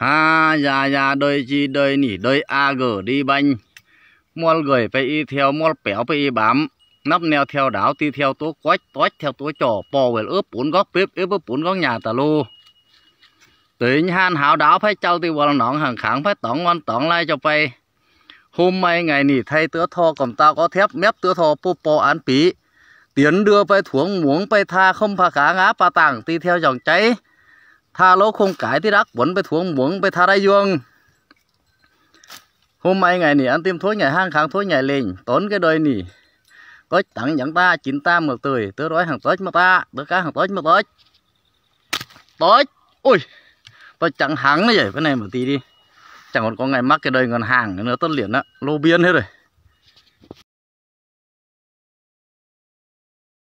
ha ya ya đời gì đời nỉ đời a gờ đi banh mua gửi phải y theo mua béo phải y bám nắp neo theo đảo ti theo tố quách toách theo tố trò bò về ướp bốn góc bếp ướp bốn góc nhà tà lô tuyển han hảo đảo phải trâu ti vào nọn hàng kháng phải tỏng ngon tỏng lai cho pay hôm nay ngày nỉ thay tứa thò cầm tao có thép mép tứa thò po po án pí tiến đưa phải thuống muống phải tha không pha cá ngá pha tảng ti theo dòng cháy tha lỗ không cải thì rắc dương. hôm nay ngày này ăn tim thối nhảy hang kháng thối nhảy lên tốn cái đời này có tặng dẫn ta chín ta mượt tươi tớ nói hàng tối mà ta tớ cá hàng tối mà tối. Tối, ui tớ chẳng hắng nữa vậy cái này một tí đi chẳng còn có ngày mắc cái đời ngân hàng nữa tớ liền á lô biên hết rồi